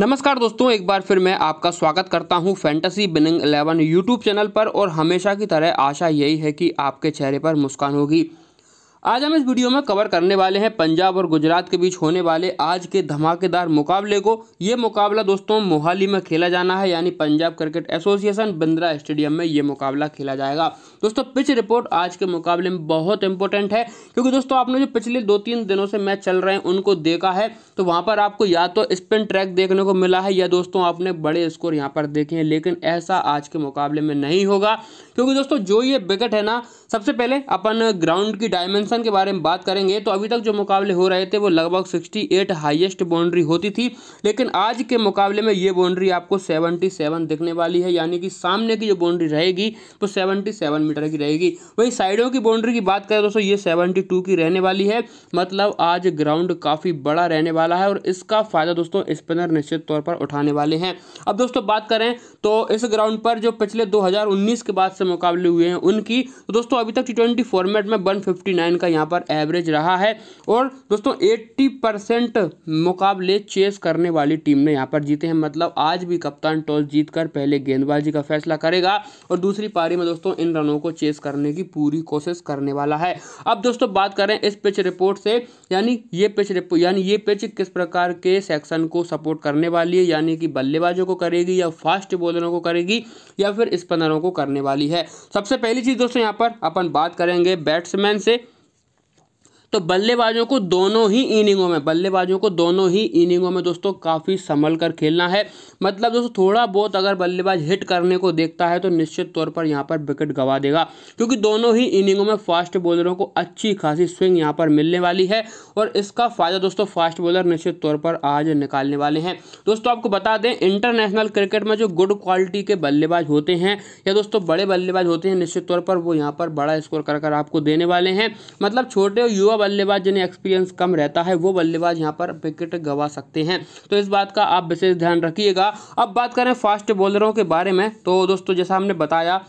नमस्कार दोस्तों एक बार फिर मैं आपका स्वागत करता हूं फैंटेसी बिनिंग 11 यूट्यूब चैनल पर और हमेशा की तरह आशा यही है कि आपके चेहरे पर मुस्कान होगी आज हम इस वीडियो में कवर करने वाले हैं पंजाब और गुजरात के बीच होने वाले आज के धमाकेदार मुकाबले को ये मुकाबला दोस्तों मोहाली में खेला जाना है यानी Punjab cricket association Bindra stadium में ये मुकाबला खेला जाएगा दोस्तों पिच रिपोर्ट आज के मुकाबले में बहुत इंपॉर्टेंट है क्योंकि दोस्तों आपने जो पिछले दो तीन दिनों से मैच चल रहे हैं उनको देखा है तो वहाँ पर आपको या तो स्पिन ट्रैक देखने को मिला है या दोस्तों आपने बड़े स्कोर यहाँ पर देखे हैं लेकिन ऐसा आज के मुकाबले में नहीं होगा क्योंकि दोस्तों जो ये विकेट है ना सबसे पहले अपन ग्राउंड की डायमेंशन के बारे में बात करेंगे तो अभी तक जो मुकाबले हो रहे थे वो लगभग सिक्सटी एट हाइएस्ट बाउंड्री होती थी लेकिन आज के मुकाबले में ये बाउंड्री आपको सेवनटी सेवन दिखने वाली है यानी कि सामने की जो बाउंड्री रहेगी वो सेवनटी सेवन मीटर की रहेगी वही साइडों की बाउंड्री की बात करें दोस्तों ये सेवनटी टू की रहने वाली है मतलब आज ग्राउंड काफ़ी बड़ा रहने वाला है और इसका फ़ायदा दोस्तों स्पिनर निश्चित तौर पर उठाने वाले हैं अब दोस्तों बात करें तो इस ग्राउंड पर जो पिछले 2019 के बाद से मुकाबले हुए हैं उनकी तो दोस्तों अभी तक टी फॉर्मेट में वन का यहाँ पर एवरेज रहा है और दोस्तों एट्टी मुकाबले चेस करने वाली टीम ने यहाँ पर जीते हैं मतलब आज भी कप्तान टॉस जीत पहले गेंदबाजी का फैसला करेगा और दूसरी पारी में दोस्तों इन रनों को चेस करने की पूरी कोशिश करने वाला है अब दोस्तों बात करें इस पिच रिपोर्ट से यानी ये पिच रिपोर्ट यानी ये पिच किस प्रकार के सेक्शन को सपोर्ट करने वाली है यानी कि बल्लेबाजों को करेगी या फास्ट बॉलरों को करेगी या फिर स्पिनरों को करने वाली है है सबसे पहली चीज़ दोस्तों यहाँ पर अपन बात करेंगे बैट्समैन से तो बल्लेबाजों को दोनों ही इनिंगों में बल्लेबाजों को दोनों ही इनिंगों में दोस्तों काफ़ी संभल कर खेलना है मतलब दोस्तों थोड़ा बहुत अगर बल्लेबाज हिट करने को देखता है तो निश्चित तौर पर यहाँ पर विकेट गवा देगा क्योंकि दोनों ही इनिंगों में फास्ट बॉलरों को अच्छी खासी स्विंग यहाँ पर मिलने वाली है और इसका फ़ायदा दोस्तों फास्ट बॉलर निश्चित तौर पर आज निकालने वाले हैं दोस्तों आपको बता दें इंटरनेशनल क्रिकेट में जो गुड क्वालिटी के बल्लेबाज होते हैं या दोस्तों बड़े बल्लेबाज होते हैं निश्चित तौर पर वो यहाँ पर बड़ा स्कोर कर आपको देने वाले हैं मतलब छोटे युवा बल्लेबाज जिन्हें एक्सपीरियंस कम रहता है वो बल्लेबाज यहाँ पर विकेट गवा सकते हैं तो इस बात का आप विशेष ध्यान रखिएगा अब बात करें फास्ट बॉलरों के बारे में तो दोस्तों जैसा हमने बताया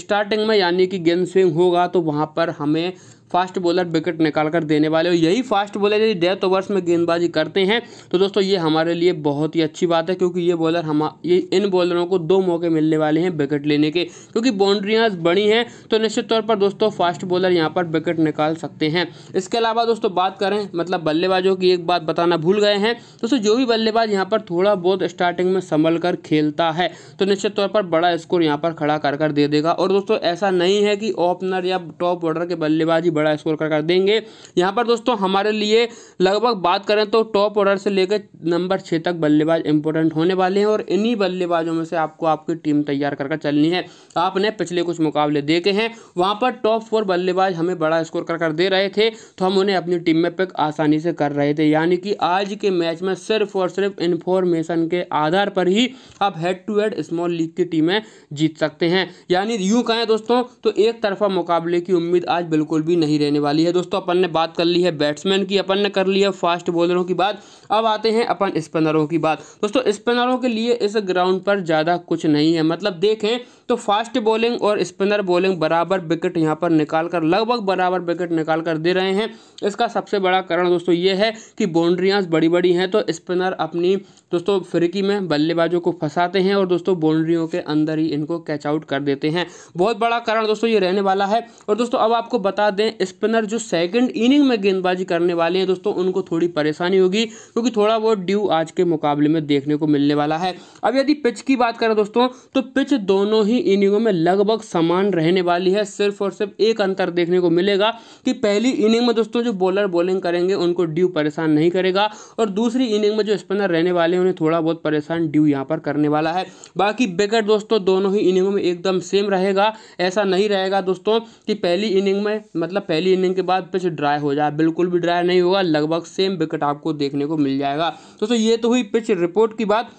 स्टार्टिंग में यानी कि गेंद स्विंग होगा तो वहाँ पर हमें फास्ट बॉलर विकेट निकालकर देने वाले और यही फास्ट बॉलर यदि डेथ ओवर्स में गेंदबाजी करते हैं तो दोस्तों ये हमारे लिए बहुत ही अच्छी बात है क्योंकि ये बॉलर हम ये इन बॉलरों को दो मौके मिलने वाले हैं विकेट लेने के क्योंकि बाउंड्रियाँ बड़ी हैं तो निश्चित तौर पर दोस्तों फास्ट बॉलर यहाँ पर विकेट निकाल सकते हैं इसके अलावा दोस्तों बात करें मतलब बल्लेबाजों की एक बात बताना भूल गए हैं दोस्तों जो भी बल्लेबाज यहाँ पर थोड़ा बहुत स्टार्टिंग में संभल कर खेलता है तो निश्चित तौर पर बड़ा स्कोर यहाँ पर खड़ा कर कर दे देगा और दोस्तों ऐसा नहीं है कि ओपनर या टॉप ऑर्डर के बल्लेबाजी बड़ा स्कोर कर, कर देंगे यहाँ पर दोस्तों हमारे लिए लगभग बात करें तो टॉप ऑर्डर से लेकर नंबर छः तक बल्लेबाज इंपॉर्टेंट होने वाले हैं और इन्हीं बल्लेबाजों में से आपको आपकी टीम तैयार कर चलनी है आपने पिछले कुछ मुकाबले देखे हैं वहाँ पर टॉप फोर बल्लेबाज हमें बड़ा स्कोर कर कर दे रहे थे तो हम उन्हें अपनी टीम में पिक आसानी से कर रहे थे यानी कि आज के मैच में सिर्फ और सिर्फ इन्फॉर्मेशन के आधार पर ही आप head to head small league की टीमें जीत सकते हैं यानी यूँ कहें दोस्तों तो एक तरफा मुकाबले की उम्मीद आज बिल्कुल भी नहीं नहीं रहने वाली है दोस्तों अपन ने बात कर ली है बैट्समैन की अपन ने कर ली है फास्ट बॉलरों की बात अब आते हैं अपन स्पिनरों की बात दोस्तों स्पिनरों के लिए इस ग्राउंड पर ज़्यादा कुछ नहीं है मतलब देखें तो फास्ट बॉलिंग और स्पिनर बॉलिंग बराबर विकेट यहाँ पर निकाल कर लगभग बराबर विकेट निकाल कर दे रहे हैं इसका सबसे बड़ा कारण दोस्तों ये है कि बाउंड्रियाँ बड़ी बड़ी हैं तो स्पिनर अपनी दोस्तों फिरकी में बल्लेबाजों को फंसाते हैं और दोस्तों बाउंड्रियों के अंदर ही इनको कैच आउट कर देते हैं बहुत बड़ा कारण दोस्तों ये रहने वाला है और दोस्तों अब आपको बता दें स्पिनर जो सेकेंड इनिंग में गेंदबाजी करने वाले हैं दोस्तों उनको थोड़ी परेशानी होगी क्योंकि थोड़ा बहुत ड्यू आज के मुकाबले में देखने को मिलने वाला है अब यदि पिच की बात करें दोस्तों तो पिच दोनों ही ही इनिंगों में लगभग समान रहने वाली है सिर्फ और सिर्फ एक अंतर देखने को मिलेगा कि पहली इनिंग में दोस्तों जो बॉलर बॉलिंग करेंगे उनको ड्यू परेशान नहीं करेगा और दूसरी इनिंग में जो स्पिनर रहने वाले हैं उन्हें थोड़ा बहुत परेशान ड्यू यहाँ पर करने वाला है बाकी विकेट दोस्तों दोनों ही इनिंगों में एकदम सेम रहेगा ऐसा नहीं रहेगा दोस्तों कि पहली इनिंग में मतलब पहली इनिंग के बाद पिच ड्राई हो जाए बिल्कुल भी ड्राई नहीं होगा लगभग सेम विकेट आपको देखने को मिल जाएगा दोस्तों ये तो हुई पिच रिपोर्ट की बात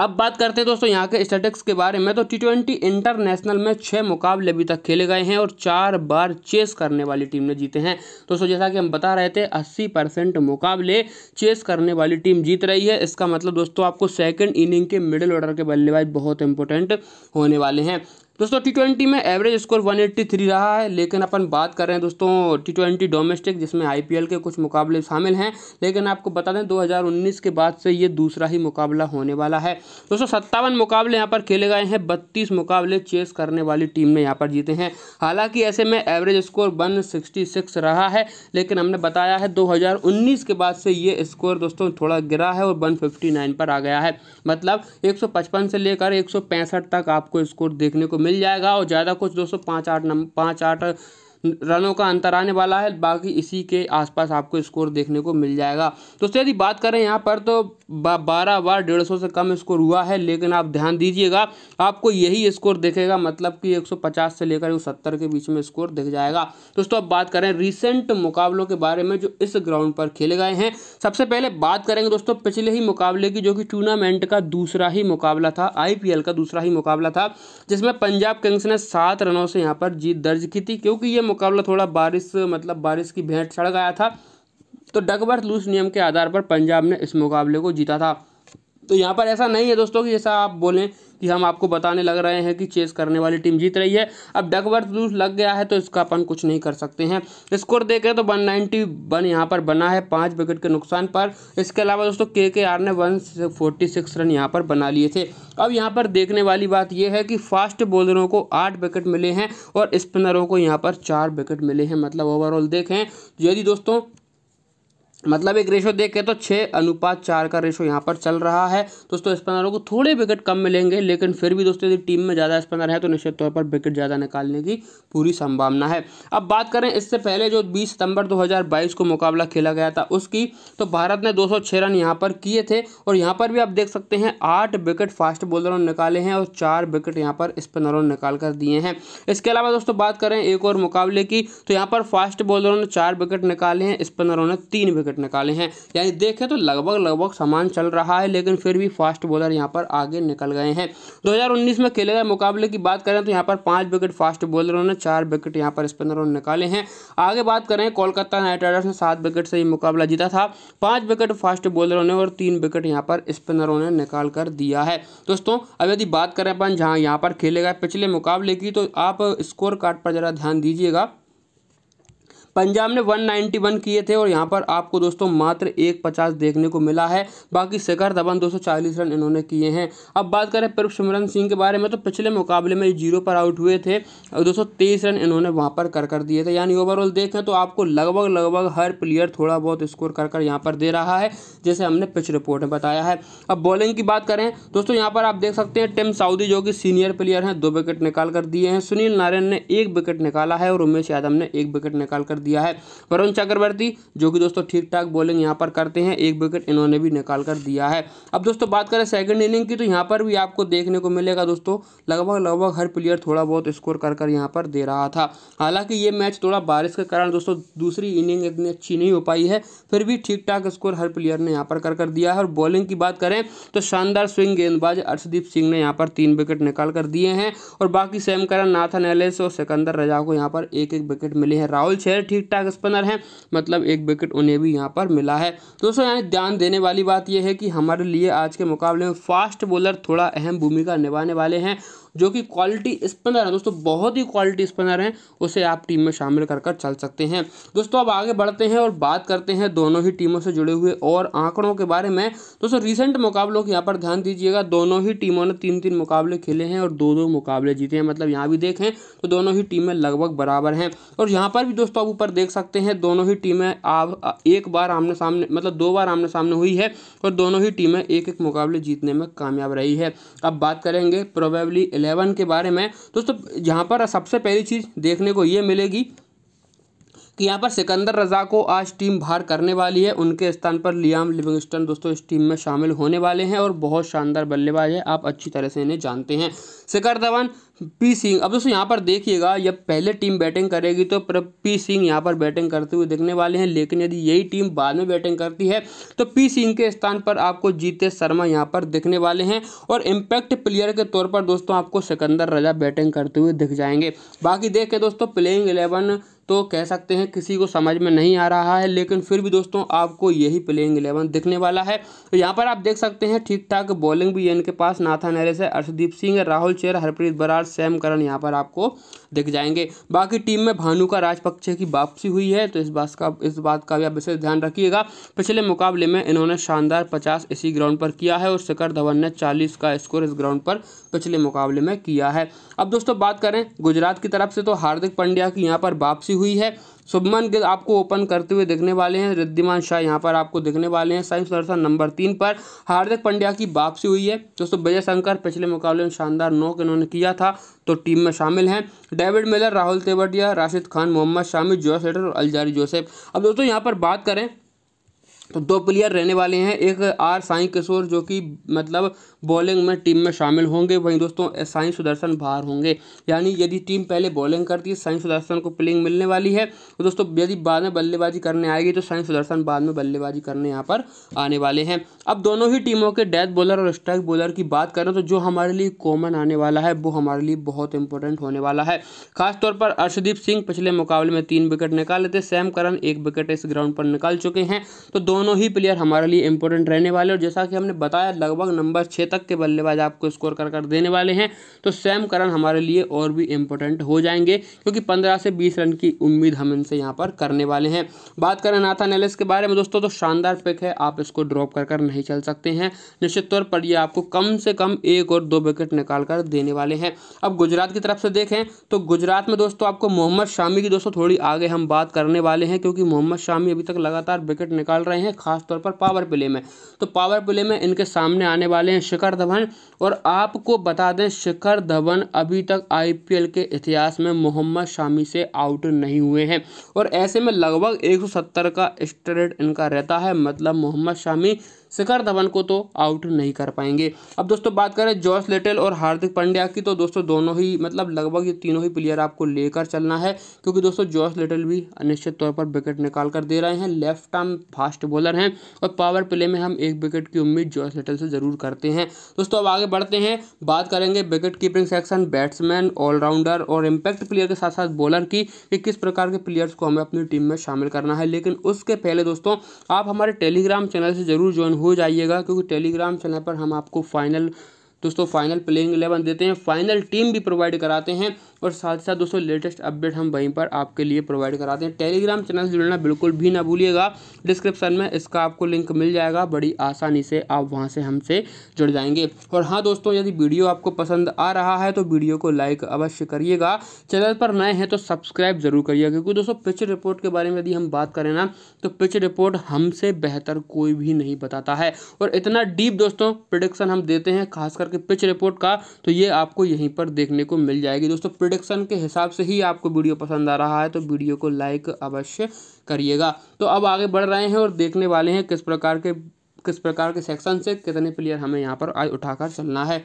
अब बात करते हैं दोस्तों यहाँ के स्टेटिक्स के बारे में तो टी ट्वेंटी इंटरनेशनल में छः मुकाबले अभी तक खेले गए हैं और चार बार चेस करने वाली टीम ने जीते हैं दोस्तों जैसा कि हम बता रहे थे अस्सी परसेंट मुकाबले चेस करने वाली टीम जीत रही है इसका मतलब दोस्तों आपको सेकेंड इनिंग के मिडिल ऑर्डर के बल्लेबाज बहुत इंपॉर्टेंट होने वाले हैं दोस्तों टी ट्वेंटी में एवरेज स्कोर 183 रहा है लेकिन अपन बात कर रहे हैं दोस्तों टी ट्वेंटी डोमेस्टिक जिसमें आईपीएल के कुछ मुकाबले शामिल हैं लेकिन आपको बता दें 2019 के बाद से ये दूसरा ही मुकाबला होने वाला है दोस्तों सत्तावन मुकाबले यहाँ पर खेले गए हैं बत्तीस मुकाबले चेस करने वाली टीम ने यहाँ पर जीते हैं हालांकि ऐसे में एवरेज स्कोर वन रहा है लेकिन हमने बताया है दो के बाद से ये स्कोर दोस्तों थोड़ा गिरा है और वन पर आ गया है मतलब एक से लेकर एक तक आपको स्कोर देखने को मिल जाएगा और ज़्यादा कुछ दोस्तों पाँच आठ नंबर पाँच आठ रनों का अंतर आने वाला है बाकी इसी के आसपास आपको स्कोर देखने को मिल जाएगा तो यदि बात करें यहाँ पर तो बारह बार डेढ़ सौ से कम स्कोर हुआ है लेकिन आप ध्यान दीजिएगा आपको यही स्कोर देखेगा मतलब कि 150 से लेकर 170 के बीच में स्कोर दिख जाएगा दोस्तों अब बात करें रिसेंट मुकाबलों के बारे में जो इस ग्राउंड पर खेले गए हैं सबसे पहले बात करेंगे दोस्तों पिछले ही मुकाबले की जो कि टूर्नामेंट का दूसरा ही मुकाबला था आईपीएल का दूसरा ही मुकाबला था जिसमें पंजाब किंग्स ने सात रनों से यहाँ पर जीत दर्ज की थी क्योंकि ये मुकाबला थोड़ा बारिश मतलब बारिश की भेंट चढ़ गया था तो डगवर्थ लूस नियम के आधार पर पंजाब ने इस मुकाबले को जीता था तो यहाँ पर ऐसा नहीं है दोस्तों कि जैसा आप बोलें कि हम आपको बताने लग रहे हैं कि चेस करने वाली टीम जीत रही है अब डकवर्थ दूस लग गया है तो इसका अपन कुछ नहीं कर सकते हैं स्कोर देखें तो 191 नाइन्टी वन यहाँ पर बना है पाँच विकेट के नुकसान पर इसके अलावा दोस्तों के के आर ने वन फोर्टी सिक्स रन यहाँ पर बना लिए थे अब यहाँ पर देखने वाली बात यह है कि फास्ट बॉलरों को आठ विकेट मिले हैं और स्पिनरों को यहाँ पर चार विकेट मिले हैं मतलब ओवरऑल देखें यदि दोस्तों मतलब एक रेशो देख के तो छः अनुपात चार का रेशो यहाँ पर चल रहा है दोस्तों स्पिनरों को थोड़े विकेट कम मिलेंगे लेकिन फिर भी दोस्तों यदि टीम में ज़्यादा स्पिनर है तो निश्चित तौर पर विकेट ज़्यादा निकालने की पूरी संभावना है अब बात करें इससे पहले जो बीस सितंबर दो को मुकाबला खेला गया था उसकी तो भारत ने दो रन यहाँ पर किए थे और यहाँ पर भी आप देख सकते हैं आठ विकेट फास्ट बॉलरों ने निकाले हैं और चार विकेट यहाँ पर स्पिनरों ने निकाल कर दिए हैं इसके अलावा दोस्तों बात करें एक और मुकाबले की तो यहाँ पर फास्ट बॉलरों ने चार विकेट निकाले हैं स्पिनरों ने तीन विकेट विकेट निकाले हैं यानी देखें तो लगभग लगभग समान चल रहा है लेकिन फिर भी फास्ट बॉलर यहाँ पर आगे निकल गए हैं दो में खेले गए मुकाबले की बात करें तो यहाँ पर पाँच विकेट फास्ट बॉलरों ने चार विकेट यहाँ पर स्पिनरों ने निकाले हैं आगे बात करें कोलकाता नाइट राइडर्स ने सात विकेट से ही मुकाबला जीता था पाँच विकेट फास्ट बॉलरों ने और तीन विकेट यहाँ पर स्पिनरों ने निकाल कर दिया है दोस्तों अब यदि बात करें अपन जहाँ यहाँ पर खेले गए पिछले मुकाबले की तो आप स्कोर कार्ड पर ज़रा ध्यान दीजिएगा पंजाब ने 191 किए थे और यहाँ पर आपको दोस्तों मात्र एक पचास देखने को मिला है बाकी शिखर धवन 240 रन इन्होंने किए हैं अब बात करें प्रभ सिमरन सिंह के बारे में तो पिछले मुकाबले में जीरो पर आउट हुए थे और दो रन इन्होंने वहाँ पर कर कर दिए थे यानी ओवरऑल देखें तो आपको लगभग लगभग हर प्लेयर थोड़ा बहुत स्कोर कर कर यहाँ पर दे रहा है जैसे हमने पिच रिपोर्ट में बताया है अब बॉलिंग की बात करें दोस्तों यहाँ पर आप देख सकते हैं टिम साउदी जो कि सीनियर प्लेयर हैं दो विकेट निकाल कर दिए हैं सुनील नारायण ने एक विकेट निकाला है और उमेश यादव ने एक विकेट निकाल कर दिया है वरुण चक्रवर्ती जो कि दोस्तों ठीक ठाक बॉलिंग यहाँ पर करते हैं एक विकेट इन्होंने भी निकाल कर दिया है अब दोस्तों बात करें सेकेंड इनिंग की तो यहाँ पर भी आपको देखने को मिलेगा दोस्तों लगभग लगभग हर प्लेयर थोड़ा बहुत स्कोर कर कर यहाँ पर दे रहा था हालांकि ये मैच थोड़ा बारिश के कारण दोस्तों दूसरी इनिंग इतनी अच्छी नहीं हो पाई है फिर भी ठीक ठाक स्कोर हर प्लेयर ने यहाँ पर कर कर दिया है और बॉलिंग की बात करें तो शानदार स्विंग गेंदबाज अर्शदीप सिंह ने यहाँ पर तीन विकेट निकाल कर दिए हैं और बाकी सेम करन नाथन एलिस और सिकंदर रजा को यहाँ पर एक एक विकेट मिले हैं राहुल शहर ठीक ठीक ठाक स्पिनर हैं मतलब एक विकेट उन्हें भी यहाँ पर मिला है दोस्तों यहाँ ध्यान देने वाली बात यह है कि हमारे लिए आज के मुकाबले में फास्ट बॉलर थोड़ा अहम भूमिका निभाने वाले हैं जो कि क्वालिटी स्पिनर है दोस्तों बहुत ही क्वालिटी स्पिनर हैं उसे आप टीम में शामिल कर कर चल सकते हैं दोस्तों अब आगे बढ़ते हैं और बात करते हैं दोनों ही टीमों से जुड़े हुए और आंकड़ों के बारे में दोस्तों रिसेंट मुकाबलों के यहाँ पर ध्यान दीजिएगा दोनों ही टीमों ने तीन तीन मुकाबले खेले हैं और दो दो मुकाबले जीते हैं मतलब यहाँ भी देखें तो दोनों ही टीमें लगभग बराबर हैं और यहाँ पर भी दोस्तों आप ऊपर देख सकते हैं दोनों ही टीमें आप एक बार आमने सामने मतलब दो बार आमने सामने हुई है और दोनों ही टीमें एक एक मुकाबले जीतने में कामयाब रही है अब बात करेंगे प्रोबेबली इलेवन के बारे में दोस्तों यहाँ पर सबसे पहली चीज़ देखने को ये मिलेगी कि यहाँ पर सिकंदर रजा को आज टीम बाहर करने वाली है उनके स्थान पर लियाम लिविंगस्टन दोस्तों इस टीम में शामिल होने वाले हैं और बहुत शानदार बल्लेबाज है आप अच्छी तरह से इन्हें जानते हैं शिखर धवन पी सिंह अब दोस्तों यहाँ पर देखिएगा जब पहले टीम बैटिंग करेगी तो पी सिंह यहाँ पर बैटिंग करते हुए दिखने वाले हैं लेकिन यदि यही टीम बाद में बैटिंग करती है तो पी सिंह के स्थान पर आपको जीतेश शर्मा यहाँ पर दिखने वाले हैं और इम्पैक्ट प्लेयर के तौर पर दोस्तों आपको सिकंदर रजा बैटिंग करते हुए दिख जाएंगे बाकी देख के दोस्तों प्लेइंग इलेवन तो कह सकते हैं किसी को समझ में नहीं आ रहा है लेकिन फिर भी दोस्तों आपको यही प्लेइंग इलेवन दिखने वाला है तो यहाँ पर आप देख सकते हैं ठीक ठाक बॉलिंग भी इनके पास नाथा नरेश है अर्षदीप सिंह राहुल चेर हरप्रीत बरार सैम करण यहाँ पर आपको दिख जाएंगे बाकी टीम में भानुका राजपक्षे की वापसी हुई है तो इस बात का इस बात का भी आप विशेष ध्यान रखिएगा पिछले मुकाबले में इन्होंने शानदार पचास इसी ग्राउंड पर किया है और शिखर धवन ने चालीस का स्कोर इस ग्राउंड पर पिछले मुकाबले में किया है अब दोस्तों बात करें गुजरात की तरफ से तो हार्दिक पंड्या की यहाँ पर वापसी हुई है शुभमन गिल आपको ओपन करते हुए दिखने वाले हैं रिद्धिमान शाह यहाँ पर आपको दिखने वाले हैं साइंस दर्शन नंबर तीन पर हार्दिक पंड्या की वापसी हुई है दोस्तों विजय शंकर पिछले मुकाबले में शानदार नोक इन्होंने किया था तो टीम में शामिल हैं David Miller Rahul Tewatia Rashid Khan Mohammad Shami Josh हेटर और अलजारी जोसेफ अब दोस्तों यहाँ पर बात करें तो दो प्लेयर रहने वाले हैं एक आर साई किशोर जो कि मतलब बॉलिंग में टीम में शामिल होंगे वहीं दोस्तों साई सुदर्शन बाहर होंगे यानी यदि टीम पहले बॉलिंग करती है साई सुदर्शन को प्लेइंग मिलने वाली है तो दोस्तों यदि बाद में बल्लेबाजी करने आएगी तो साई सुदर्शन बाद में बल्लेबाजी करने यहाँ पर आने वाले हैं अब दोनों ही टीमों के डेथ बॉलर और स्ट्राइक बॉलर की बात करें तो जो हमारे लिए कॉमन आने वाला है वो हमारे लिए बहुत इंपॉर्टेंट होने वाला है खासतौर पर अर्शदीप सिंह पिछले मुकाबले में तीन विकेट निकाले थे सैम करन एक विकेट इस ग्राउंड पर निकाल चुके हैं तो दोनों ही प्लेयर हमारे लिए इंपॉर्टेंट रहने वाले और जैसा कि हमने बताया लगभग नंबर छः तक के बल्लेबाज आपको स्कोर कर कर देने वाले हैं तो सैम करन हमारे लिए और भी इम्पोर्टेंट हो जाएंगे क्योंकि पंद्रह से बीस रन की उम्मीद हम इनसे यहाँ पर करने वाले हैं बात करें नाथा नेलिस के बारे में दोस्तों तो शानदार पिक है आप इसको ड्रॉप कर कर नहीं चल सकते हैं निश्चित तौर पर ये आपको कम से कम एक और दो विकेट निकाल कर देने वाले हैं अब गुजरात की तरफ से देखें तो गुजरात में दोस्तों आपको मोहम्मद शामी की दोस्तों थोड़ी आगे हम बात करने वाले हैं क्योंकि मोहम्मद शामी अभी तक लगातार विकेट निकाल रहे हैं खासतौर पर पावर प्ले में तो पावर प्ले में इनके सामने आने वाले हैं शिखर धवन और आपको बता दें शिखर धवन अभी तक आईपीएल के इतिहास में मोहम्मद शामी से आउट नहीं हुए हैं और ऐसे में लगभग 170 का स्ट्रेट इनका रहता है मतलब मोहम्मद शामी शिखर धवन को तो आउट नहीं कर पाएंगे अब दोस्तों बात करें जॉस लेटल और हार्दिक पांड्या की तो दोस्तों दोनों ही मतलब लगभग ये तीनों ही प्लेयर आपको लेकर चलना है क्योंकि दोस्तों जॉस लेटल भी अनिश्चित तौर पर विकेट निकाल कर दे रहे हैं लेफ्ट आर्म फास्ट बॉलर हैं और पावर प्ले में हम एक विकेट की उम्मीद जॉस लेटल से ज़रूर करते हैं दोस्तों अब आगे बढ़ते हैं बात करेंगे wicket keeping section batsman allrounder और इम्पैक्ट प्लेयर के साथ साथ बॉलर की कि किस प्रकार के प्लेयर्स को हमें अपनी टीम में शामिल करना है लेकिन उसके पहले दोस्तों आप हमारे टेलीग्राम चैनल से ज़रूर ज्वाइन हो जाइएगा क्योंकि टेलीग्राम चैनल पर हम आपको फाइनल दोस्तों फाइनल प्लेइंग एलेवन देते हैं फाइनल टीम भी प्रोवाइड कराते हैं और साथ ही साथ दोस्तों लेटेस्ट अपडेट हम वहीं पर आपके लिए प्रोवाइड कराते हैं टेलीग्राम चैनल से जुड़ना बिल्कुल भी ना भूलिएगा डिस्क्रिप्शन में इसका आपको लिंक मिल जाएगा बड़ी आसानी से आप वहाँ से हमसे जुड़ जाएंगे और हाँ दोस्तों यदि वीडियो आपको पसंद आ रहा है तो वीडियो को लाइक अवश्य करिएगा चैनल पर नए हैं तो सब्सक्राइब जरूर करिएगा क्योंकि दोस्तों पिच रिपोर्ट के बारे में यदि हम बात करें ना तो पिच रिपोर्ट हमसे बेहतर कोई भी नहीं बताता है और इतना डीप दोस्तों प्रिडिक्शन हम देते हैं खास करके पिच रिपोर्ट का तो ये आपको यहीं पर देखने को मिल जाएगी दोस्तों प्रोडिक्शन के हिसाब से ही आपको वीडियो पसंद आ रहा है तो वीडियो को लाइक अवश्य करिएगा तो अब आगे बढ़ रहे हैं और देखने वाले हैं किस प्रकार के किस प्रकार के सेक्शन से कितने प्लेयर हमें यहाँ पर आज उठाकर चलना है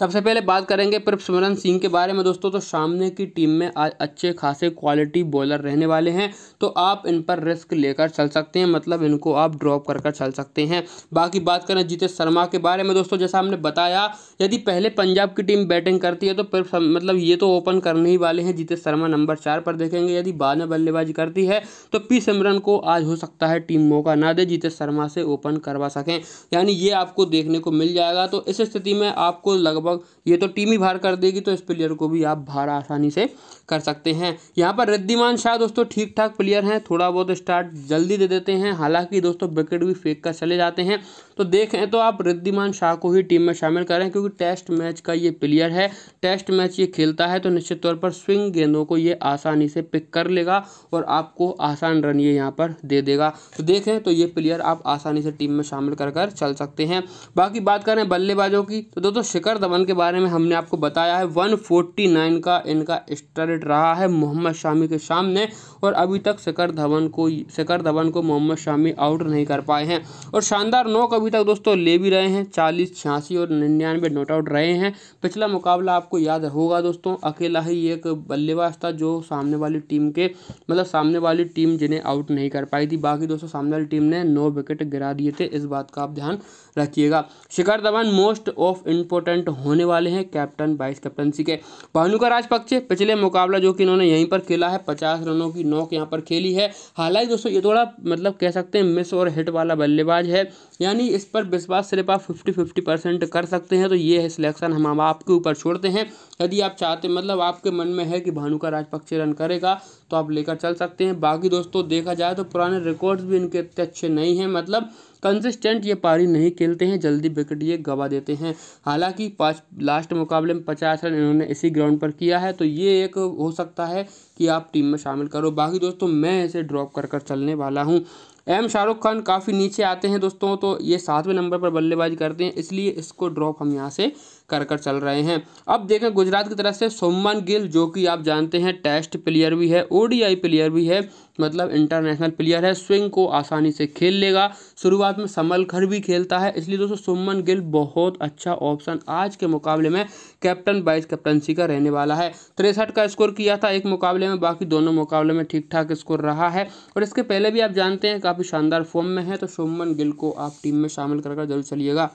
सबसे पहले बात करेंगे प्रभसिमरन सिंह के बारे में दोस्तों तो सामने की टीम में आज अच्छे खासे क्वालिटी बॉलर रहने वाले हैं तो आप इन पर रिस्क लेकर चल सकते हैं मतलब इनको आप ड्रॉप कर कर चल सकते हैं बाकी बात करें जितेश शर्मा के बारे में दोस्तों जैसा हमने बताया यदि पहले पंजाब की टीम बैटिंग करती है तो मतलब ये तो ओपन करने ही वाले हैं जितेश शर्मा नंबर चार पर देखेंगे यदि बाद में बल्लेबाजी करती है तो पी सिमरन को आज हो सकता है टीम मौका ना दे जितेश शर्मा से ओपन करवा सकें यानी ये आपको देखने को मिल जाएगा तो इस स्थिति में आपको लगभग लगभग ये तो टीम ही भार कर देगी तो इस प्लेयर को भी आप भार आसानी से कर सकते हैं यहाँ पर रद्दीमान शाह दोस्तों ठीक ठाक प्लेयर हैं थोड़ा बहुत स्टार्ट जल्दी दे देते हैं हालांकि दोस्तों विकेट भी फेंक कर चले जाते हैं तो देखें तो आप रिद्धिमान शाह को ही टीम में शामिल करें क्योंकि टेस्ट मैच का ये प्लेयर है टेस्ट मैच ये खेलता है तो निश्चित तौर पर स्विंग गेंदों को ये आसानी से पिक कर लेगा और आपको आसान रन ये यहाँ पर दे देगा तो देखें तो ये प्लेयर आप आसानी से टीम में शामिल कर कर चल सकते हैं बाकी बात करें बल्लेबाजों की तो दोस्तों शिखर धवन के बारे में हमने आपको बताया है वन का इनका स्टरेट रहा है मोहम्मद शामी के सामने और अभी तक शिखर धवन को शिखर धवन को मोहम्मद शामी आउट नहीं कर पाए हैं और शानदार नौ कभी तक दोस्तों ले भी रहे हैं चालीस छियासी और निन्यानवे नोट आउट रहे हैं पिछला मुकाबला आपको याद होगा दोस्तों अकेला ही एक बल्लेबाज था जो सामने वाली टीम के मतलब सामने वाली टीम जिन्हें आउट नहीं कर पाई थी बाकी दोस्तों सामने वाली टीम ने नौ विकेट गिरा दिए थे इस बात का आप ध्यान रखिएगा Shikhar Dhawan most of important होने वाले हैं कैप्टन वाइस कैप्टनसी के भानुका राजपक्षे पिछले मुकाबला जो कि इन्होंने यहीं पर खेला है पचास रनों की नौक यहाँ पर खेली है हालांकि दोस्तों ये थोड़ा मतलब कह सकते हैं मिस और हिट वाला बल्लेबाज है यानी इस पर विश्वास सिर्फ आप फिफ्टी फिफ्टी परसेंट कर सकते हैं तो ये है सिलेक्शन हम आपके ऊपर छोड़ते हैं यदि आप चाहते मतलब आपके मन में है कि भानुका राजपक्षे रन करेगा तो आप लेकर चल सकते हैं बाकी दोस्तों देखा जाए तो पुराने रिकॉर्ड्स भी इनके इतने अच्छे नहीं हैं मतलब कंसिस्टेंट ये पारी नहीं खेलते हैं जल्दी विकेट ये गवा देते हैं हालांकि पाँच लास्ट मुकाबले में पचास रन इन्होंने इसी ग्राउंड पर किया है तो ये एक हो सकता है कि आप टीम में शामिल करो बाकी दोस्तों मैं इसे ड्रॉप कर कर चलने वाला हूँ एम शाहरुख खान काफ़ी नीचे आते हैं दोस्तों तो ये सातवें नंबर पर बल्लेबाजी करते हैं इसलिए इसको ड्रॉप हम यहाँ से कर कर चल रहे हैं अब देखें गुजरात की तरफ से सोमन गिल जो कि आप जानते हैं टेस्ट प्लेयर भी है ओडीआई प्लेयर भी है मतलब इंटरनेशनल प्लेयर है स्विंग को आसानी से खेल लेगा शुरुआत में समल खर भी खेलता है इसलिए दोस्तों सुमन गिल बहुत अच्छा ऑप्शन आज के मुकाबले में कैप्टन वाइस कैप्टनसी का रहने वाला है तिरसठ का स्कोर किया था एक मुकाबले में बाकी दोनों मुकाबले में ठीक ठाक स्कोर रहा है और इसके पहले भी आप जानते हैं काफ़ी शानदार फॉर्म में है तो सुमन गिल को आप टीम में शामिल कर जरूर चलिएगा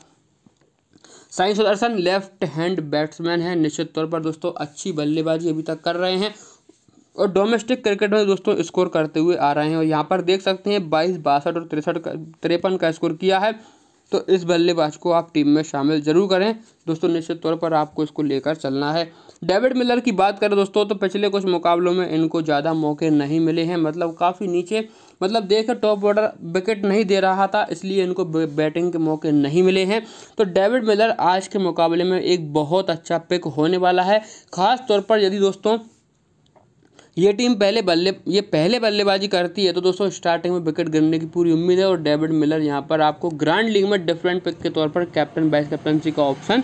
Sai Sudharsan left hand batsman है निश्चित तौर पर दोस्तों अच्छी बल्लेबाजी अभी तक कर रहे हैं और डोमेस्टिक क्रिकेट में दोस्तों स्कोर करते हुए आ रहे हैं और यहाँ पर देख सकते हैं बाईस बासठ और तिरसठ तिरपन का स्कोर किया है तो इस बल्लेबाज को आप टीम में शामिल जरूर करें दोस्तों निश्चित तौर पर आपको इसको लेकर चलना है डेविड मिलर की बात करें दोस्तों तो पिछले कुछ मुकाबलों में इनको ज़्यादा मौके नहीं मिले हैं मतलब काफ़ी नीचे मतलब देखकर टॉप ऑर्डर विकेट नहीं दे रहा था इसलिए इनको बैटिंग के मौके नहीं मिले हैं तो डेविड मिलर आज के मुकाबले में एक बहुत अच्छा पिक होने वाला है खास तौर पर यदि दोस्तों ये टीम पहले बल्ले ये पहले बल्लेबाजी करती है तो दोस्तों स्टार्टिंग में विकेट गिरने की पूरी उम्मीद है और डेविड मिलर यहाँ पर आपको ग्रैंड लीग में डिफरेंट पिक के तौर पर कैप्टन वाइस कैप्टनसी का ऑप्शन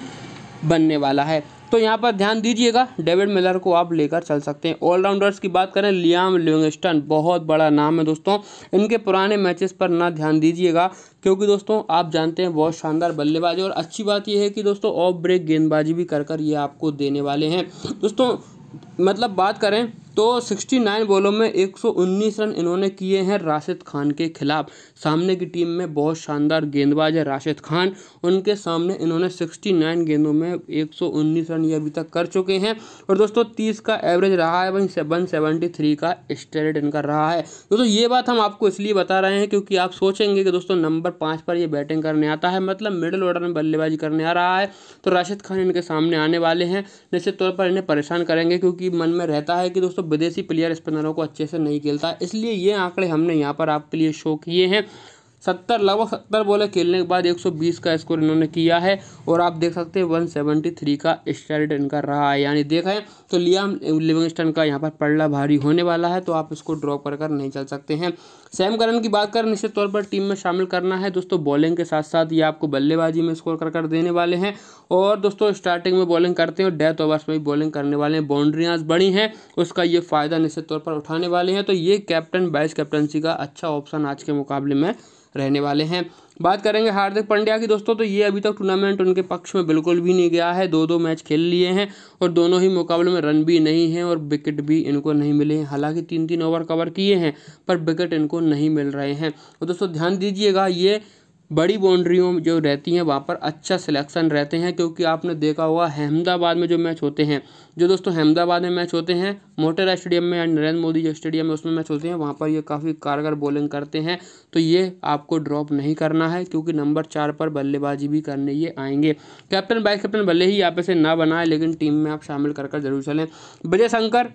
बनने वाला है तो यहाँ पर ध्यान दीजिएगा डेविड मिलर को आप लेकर चल सकते हैं ऑलराउंडर्स की बात करें लियाम लिविंगस्टन बहुत बड़ा नाम है दोस्तों इनके पुराने मैचेस पर ना ध्यान दीजिएगा क्योंकि दोस्तों आप जानते हैं बहुत शानदार बल्लेबाजी और अच्छी बात यह है कि दोस्तों ऑफ ब्रेक गेंदबाजी भी कर कर ये आपको देने वाले हैं दोस्तों मतलब बात करें तो 69 बॉलों में 119 रन इन्होंने किए हैं राशिद खान के खिलाफ सामने की टीम में बहुत शानदार गेंदबाज है राशिद खान उनके सामने इन्होंने 69 गेंदों में 119 रन ये अभी तक कर चुके हैं और दोस्तों 30 का एवरेज रहा है वहीं सेवन सेवेंटी का स्टैंड इनका रहा है दोस्तों ये बात हम आपको इसलिए बता रहे हैं क्योंकि आप सोचेंगे कि दोस्तों नंबर पाँच पर यह बैटिंग करने आता है मतलब मिडिल ऑर्डर में बल्लेबाजी करने आ रहा है तो राशिद खान इनके सामने आने वाले हैं निश्चित तौर पर इन्हें परेशान करेंगे क्योंकि कि मन में रहता है कि दोस्तों विदेशी प्लेयर स्पिनरों को अच्छे से नहीं खेलता इसलिए ये आंकड़े हमने यहाँ पर आपके लिए शो किए हैं सत्तर लगभग सत्तर बोले खेलने के बाद 120 का स्कोर इन्होंने किया है और आप देख सकते हैं 173 का स्टैंड इनका रहा है यानी देखें तो लियाम लिविंगस्टन का यहाँ पर पड़ला भारी होने वाला है तो आप इसको ड्रॉप कर कर नहीं चल सकते हैं सैम करन की बात करें निश्चित तौर पर टीम में शामिल करना है दोस्तों बॉलिंग के साथ साथ ये आपको बल्लेबाजी में स्कोर कर कर देने वाले हैं और दोस्तों स्टार्टिंग में बॉलिंग करते हैं और डेथ ओवर्स में भी बॉलिंग करने वाले हैं बाउंड्रियाँ बड़ी हैं उसका ये फ़ायदा निश्चित तौर पर उठाने वाले हैं तो ये कैप्टन वाइस कैप्टनसी का अच्छा ऑप्शन आज के मुकाबले में रहने वाले हैं बात करेंगे हार्दिक पंड्या की दोस्तों तो ये अभी तक टूर्नामेंट उनके पक्ष में बिल्कुल भी नहीं गया है दो दो मैच खेल लिए हैं और दोनों ही मुकाबले में रन भी नहीं है और विकेट भी इनको नहीं मिले हैं हालांकि तीन तीन ओवर कवर किए हैं पर विकेट इनको नहीं मिल रहे हैं और तो दोस्तों ध्यान दीजिएगा ये बड़ी बाउंड्रियों जो रहती हैं वहाँ पर अच्छा सिलेक्शन रहते हैं क्योंकि आपने देखा होगा अहमदाबाद में जो मैच होते हैं जो दोस्तों अहमदाबाद में मैच होते हैं मोटेरा स्टेडियम में एंड नरेंद्र मोदी जो स्टेडियम में उसमें मैच होते हैं वहाँ पर ये काफ़ी कारगर बॉलिंग करते हैं तो ये आपको ड्रॉप नहीं करना है क्योंकि नंबर चार पर बल्लेबाजी भी करने ये आएंगे कैप्टन बाइस कैप्टन भले ही आप से ना बनाए लेकिन टीम में आप शामिल कर ज़रूर चलें विजय शंकर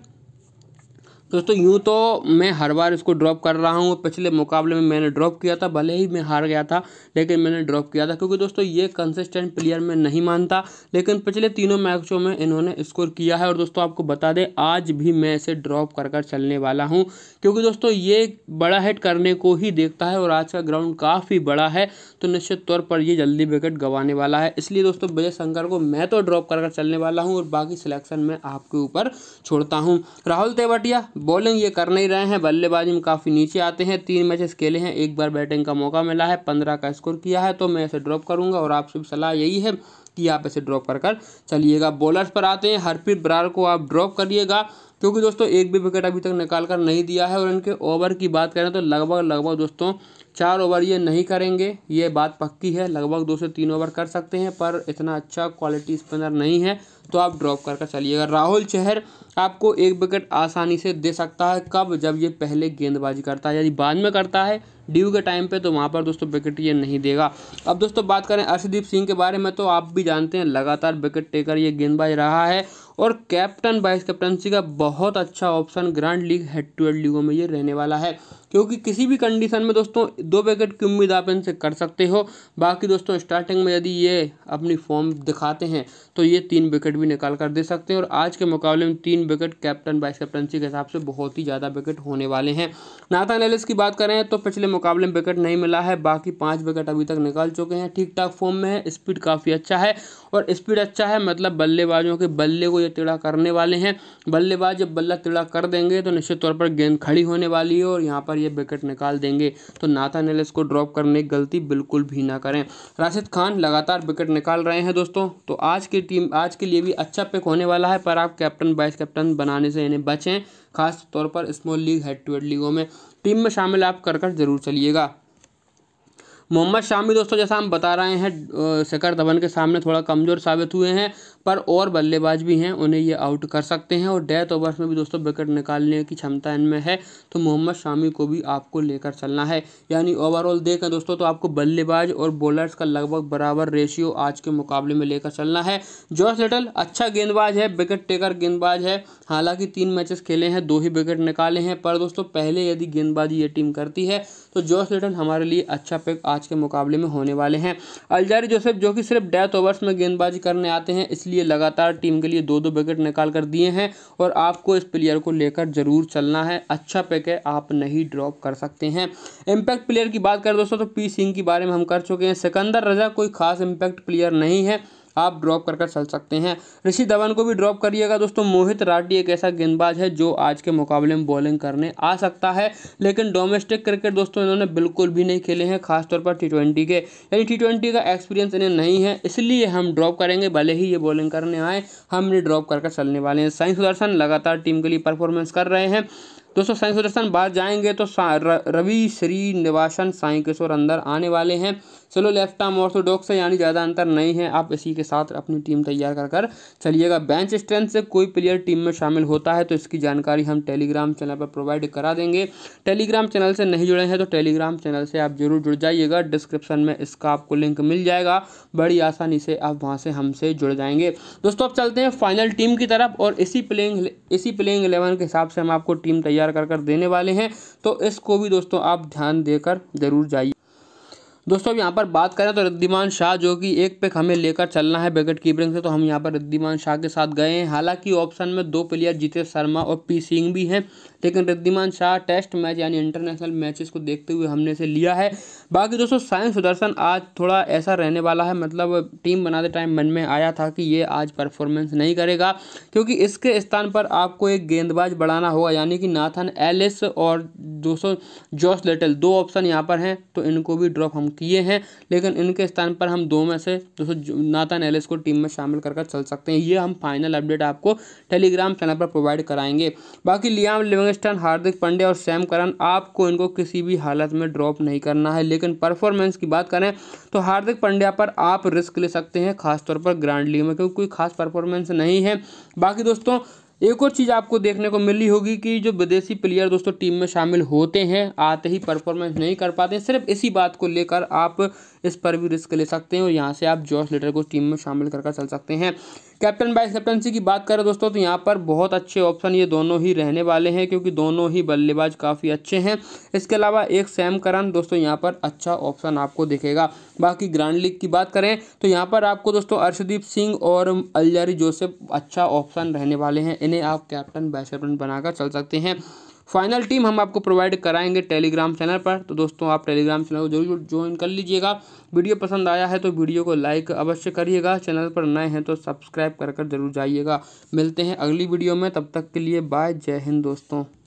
दोस्तों यूँ तो मैं हर बार इसको ड्रॉप कर रहा हूँ पिछले मुकाबले में मैंने ड्रॉप किया था भले ही मैं हार गया था लेकिन मैंने ड्रॉप किया था क्योंकि दोस्तों ये कंसिस्टेंट प्लेयर मैं नहीं मानता लेकिन पिछले तीनों मैचों में इन्होंने स्कोर किया है और दोस्तों आपको बता दें आज भी मैं इसे ड्रॉप कर कर चलने वाला हूँ क्योंकि दोस्तों ये बड़ा हिट करने को ही देखता है और आज का ग्राउंड काफ़ी बड़ा है तो निश्चित तौर पर ये जल्दी विकेट गंवाने वाला है इसलिए दोस्तों विजय शंकर को मैं तो ड्रॉप कर कर चलने वाला हूँ और बाकी सिलेक्शन मैं आपके ऊपर छोड़ता हूँ राहुल तेवटिया बॉलिंग ये कर नहीं रहे हैं बल्लेबाजी में काफ़ी नीचे आते हैं तीन मैचेस खेले हैं एक बार बैटिंग का मौका मिला है पंद्रह का स्कोर किया है तो मैं इसे ड्रॉप करूंगा और आपसे भी सलाह यही है कि आप इसे ड्रॉप कर कर चलिएगा बॉलर्स पर आते हैं हरप्रीत बरार को आप ड्रॉप करिएगा क्योंकि दोस्तों एक भी विकेट अभी तक निकाल कर नहीं दिया है और इनके ओवर की बात करें तो लगभग लगभग दोस्तों चार ओवर ये नहीं करेंगे ये बात पक्की है लगभग दो से तीन ओवर कर सकते हैं पर इतना अच्छा क्वालिटी स्पिनर नहीं है तो आप ड्रॉप कर कर चलिएगा राहुल चहर आपको एक विकेट आसानी से दे सकता है कब जब ये पहले गेंदबाजी करता है यदि बाद में करता है ड्यू के टाइम पे तो वहाँ पर दोस्तों विकेट ये नहीं देगा अब दोस्तों बात करें अर्षदीप सिंह के बारे में तो आप भी जानते हैं लगातार विकेट टेकर ये गेंदबाज रहा है और कैप्टन वाइस कैप्टनसी का बहुत अच्छा option grand league head to head लीगों में ये रहने वाला है क्योंकि किसी भी कंडीशन में दोस्तों दो विकेट की उम्मीद आप इनसे कर सकते हो बाकी दोस्तों स्टार्टिंग में यदि ये अपनी फॉर्म दिखाते हैं तो ये तीन विकेट भी निकाल कर दे सकते हैं और आज के मुकाबले में तीन विकेट कैप्टन वाइस कैप्टनसी के हिसाब से बहुत ही ज़्यादा विकेट होने वाले हैं नाथन एलिस की बात करें तो पिछले मुकाबले में विकेट नहीं मिला है बाकी पाँच विकेट अभी तक निकाल चुके हैं ठीक ठाक फॉर्म में है स्पीड काफ़ी अच्छा है और स्पीड अच्छा है मतलब बल्लेबाजों के बल्ले को ये टेढ़ा करने वाले हैं बल्लेबाज जब बल्ला टेढ़ा कर देंगे तो निश्चित तौर पर गेंद खड़ी होने वाली है और यहाँ पर यह विकेट निकाल देंगे तो नाथा नेलिस को ड्रॉप करने की गलती बिल्कुल भी ना करें राशिद खान लगातार विकेट निकाल रहे हैं दोस्तों तो आज की टीम आज के लिए भी अच्छा पिक होने वाला है पर आप कैप्टन वाइस कैप्टन बनाने से इन्हें बचें खास तौर पर small league head to head लीगों में टीम में शामिल आप कर कर जरूर चलिएगा मोहम्मद शामी दोस्तों जैसा हम बता रहे हैं शिखर धवन के सामने थोड़ा कमज़ोर साबित हुए हैं पर और बल्लेबाज भी हैं उन्हें ये आउट कर सकते हैं और डेथ ओवर्स में भी दोस्तों विकेट निकालने की क्षमता इनमें है तो मोहम्मद शामी को भी आपको लेकर चलना है यानी ओवरऑल देखें दोस्तों तो आपको बल्लेबाज और बॉलर्स का लगभग बराबर रेशियो आज के मुकाबले में लेकर चलना है जॉस लिटल अच्छा गेंदबाज है विकेट टेकर गेंदबाज है हालांकि तीन मैचेस खेले हैं दो ही विकेट निकाले हैं पर दोस्तों पहले यदि गेंदबाजी ये टीम करती है तो जॉस लिटल हमारे लिए अच्छा पिक आज के मुकाबले में होने वाले हैं अलजारी जोसेफ जो कि सिर्फ डेथ ओवर्स में गेंदबाजी करने आते हैं इसलिए लिए लगातार टीम के लिए दो दो विकेट निकाल कर दिए हैं और आपको इस प्लेयर को लेकर जरूर चलना है अच्छा पैक है आप नहीं ड्रॉप कर सकते हैं इम्पैक्ट प्लेयर की बात करें दोस्तों तो पी सिंह के बारे में हम कर चुके हैं सिकंदर रजा कोई खास इम्पैक्ट प्लेयर नहीं है आप ड्रॉप कर कर चल सकते हैं ऋषि धवन को भी ड्रॉप करिएगा दोस्तों मोहित राठी एक ऐसा गेंदबाज है जो आज के मुकाबले में बॉलिंग करने आ सकता है लेकिन डोमेस्टिक क्रिकेट दोस्तों इन्होंने बिल्कुल भी नहीं खेले हैं खासतौर पर टी के यानी टी का एक्सपीरियंस इन्हें नहीं है इसलिए हम ड्रॉप करेंगे भले ही ये बॉलिंग करने आए हम इन्हें ड्रॉप कर कर चलने वाले हैं साइंस सुदर्शन लगातार टीम के लिए परफॉर्मेंस कर रहे हैं दोस्तों साई सुदर्शन बाहर जाएंगे तो रवि निवासन साई किशोर अंदर आने वाले हैं चलो लेफ्ट आर्म ऑर्थोडॉक्स से यानी ज़्यादा अंतर नहीं है आप इसी के साथ अपनी टीम तैयार कर कर चलिएगा बेंच स्ट्रेंथ से कोई प्लेयर टीम में शामिल होता है तो इसकी जानकारी हम टेलीग्राम चैनल पर प्रोवाइड करा देंगे टेलीग्राम चैनल से नहीं जुड़े हैं तो टेलीग्राम चैनल से आप जरूर जुड़ जाइएगा डिस्क्रिप्शन में इसका आपको लिंक मिल जाएगा बड़ी आसानी से आप वहाँ से हमसे जुड़ जाएंगे दोस्तों अब चलते हैं फाइनल टीम की तरफ और इसी प्लेइंग इसी प्लेइंग एलेवन के हिसाब से हम आपको टीम तैयार तैयार कर कर देने वाले हैं तो इसको भी दोस्तों आप ध्यान देकर ज़रूर जाइए दोस्तों अब यहाँ पर बात करें तो रिद्धिमान शाह जो कि एक पिक हमें लेकर चलना है विकेट कीपरिंग से तो हम यहाँ पर रिद्धिमान शाह के साथ गए हैं हालांकि ऑप्शन में दो प्लेयर जीते शर्मा और पी सिंह भी हैं लेकिन रिद्धिमान शाह टेस्ट मैच यानी इंटरनेशनल मैचेस को देखते हुए हमने इसे लिया है बाकी दोस्तों साइंस सुदर्शन आज थोड़ा ऐसा रहने वाला है मतलब टीम बनाते टाइम मन में आया था कि ये आज परफॉर्मेंस नहीं करेगा क्योंकि इसके स्थान पर आपको एक गेंदबाज बढ़ाना होगा यानी कि नाथन एलिस और दोस्तों जॉस लिटल दो ऑप्शन यहाँ पर हैं तो इनको भी ड्रॉप हम किए हैं लेकिन इनके स्थान पर हम दो में से दोस्तों नाथन एलिस को टीम में शामिल कर चल सकते हैं ये हम फाइनल अपडेट आपको टेलीग्राम चैनल पर प्रोवाइड कराएंगे बाकी लियाम लिविंगस्टन हार्दिक पांडे और सैम करन आपको इनको किसी भी हालत में ड्रॉप नहीं करना है लेकिन परफॉर्मेंस की बात करें तो हार्दिक पांड्या पर आप रिस्क ले सकते हैं खासतौर पर ग्रांड लीग में क्योंकि कोई खास परफॉर्मेंस नहीं है बाकी दोस्तों एक और चीज़ आपको देखने को मिली होगी कि जो विदेशी प्लेयर दोस्तों टीम में शामिल होते हैं आते ही परफॉर्मेंस नहीं कर पाते सिर्फ इसी बात को लेकर आप इस पर भी रिस्क ले सकते हैं और यहाँ से आप जॉर्ज लेटर को टीम में शामिल कर कर चल सकते हैं कैप्टन वाइस कैप्टनसी की बात करें दोस्तों तो यहाँ पर बहुत अच्छे ऑप्शन ये दोनों ही रहने वाले हैं क्योंकि दोनों ही बल्लेबाज काफ़ी अच्छे हैं इसके अलावा एक सैम करन दोस्तों यहाँ पर अच्छा ऑप्शन आपको दिखेगा बाकी ग्रांड लीग की बात करें तो यहाँ पर आपको दोस्तों अर्शदीप सिंह और अलजारी जोसेफ अच्छा ऑप्शन रहने वाले हैं इन्हें आप कैप्टन वाइस कैप्टन बनाकर चल सकते हैं फाइनल टीम हम आपको प्रोवाइड कराएंगे टेलीग्राम चैनल पर तो दोस्तों आप टेलीग्राम चैनल को जरूर ज्वाइन कर लीजिएगा वीडियो पसंद आया है तो वीडियो को लाइक अवश्य करिएगा चैनल पर नए हैं तो सब्सक्राइब कर कर जरूर जाइएगा मिलते हैं अगली वीडियो में तब तक के लिए बाय जय हिंद दोस्तों